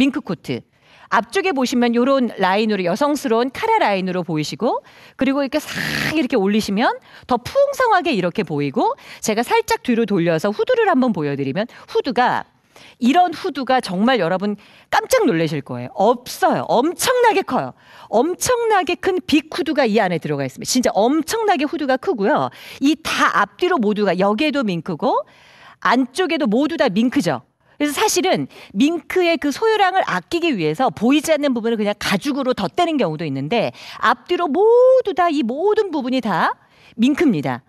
밍크 코트. 앞쪽에 보시면 요런 라인으로 여성스러운 카라 라인으로 보이시고 그리고 이렇게 싹 이렇게 올리시면 더 풍성하게 이렇게 보이고 제가 살짝 뒤로 돌려서 후드를 한번 보여드리면 후드가 이런 후드가 정말 여러분 깜짝 놀라실 거예요. 없어요. 엄청나게 커요. 엄청나게 큰 빅 후드가 이 안에 들어가 있습니다. 진짜 엄청나게 후드가 크고요. 이 다 앞뒤로 모두가 여기에도 밍크고 안쪽에도 모두 다 밍크죠. 그래서 사실은 밍크의 그 소유량을 아끼기 위해서 보이지 않는 부분을 그냥 가죽으로 덧대는 경우도 있는데 앞뒤로 모두 다 이 모든 부분이 다 밍크입니다.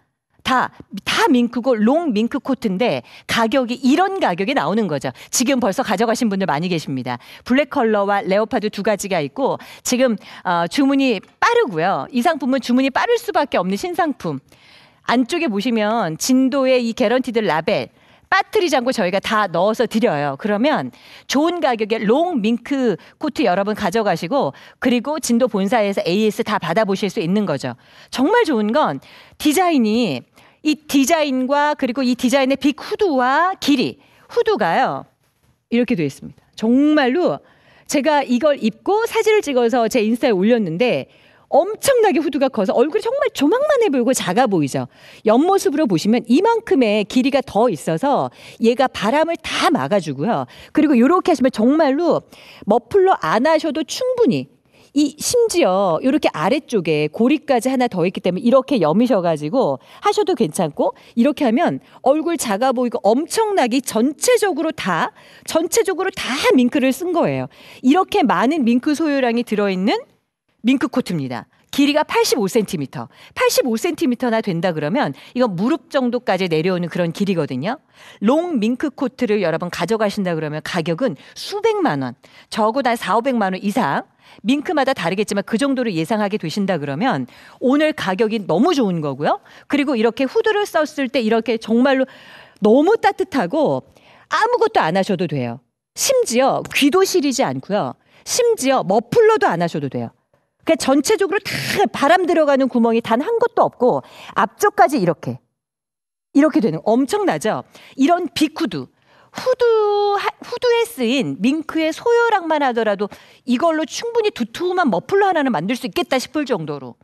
다, 다 밍크고 롱 밍크 코트인데 가격이 이런 가격이 나오는 거죠. 지금 벌써 가져가신 분들 많이 계십니다. 블랙 컬러와 레오파드 두 가지가 있고 지금 어, 주문이 빠르고요. 이 상품은 주문이 빠를 수밖에 없는 신상품. 안쪽에 보시면 진도의 이 개런티드 라벨 빠뜨리 장고 저희가 다 넣어서 드려요. 그러면 좋은 가격에 롱 밍크 코트 여러분 가져가시고 그리고 진도 본사에서 AS 다 받아보실 수 있는 거죠. 정말 좋은 건 디자인이 이 디자인과 그리고 이 디자인의 빅 후드와 길이 후드가요 이렇게 되어 있습니다. 정말로 제가 이걸 입고 사진을 찍어서 제 인스타에 올렸는데 엄청나게 후드가 커서 얼굴이 정말 조망만해 보이고 작아 보이죠. 옆모습으로 보시면 이만큼의 길이가 더 있어서 얘가 바람을 다 막아주고요. 그리고 이렇게 하시면 정말로 머플러 안 하셔도 충분히 이 심지어 이렇게 아래쪽에 고리까지 하나 더 있기 때문에 이렇게 여미셔가지고 하셔도 괜찮고 이렇게 하면 얼굴 작아 보이고 엄청나게 전체적으로 다 전체적으로 다 밍크를 쓴 거예요. 이렇게 많은 밍크 소유량이 들어있는 밍크 코트입니다. 길이가 85cm. 85cm나 된다 그러면 이건 무릎 정도까지 내려오는 그런 길이거든요. 롱민크 코트를 여러분 가져가신다 그러면 가격은 수백만 원, 적어도 한 4, 500만 원 이상 밍크마다 다르겠지만 그 정도로 예상하게 되신다 그러면 오늘 가격이 너무 좋은 거고요. 그리고 이렇게 후드를 썼을 때 이렇게 정말로 너무 따뜻하고 아무것도 안 하셔도 돼요. 심지어 귀도 시리지 않고요. 심지어 머플러도 안 하셔도 돼요. 그러니까 전체적으로 다 바람 들어가는 구멍이 단 한 곳도 없고 앞쪽까지 이렇게 이렇게 되는 엄청나죠. 이런 비쿠드 후드 후드에 쓰인 밍크의 소요랑만 하더라도 이걸로 충분히 두툼한 머플러 하나는 만들 수 있겠다 싶을 정도로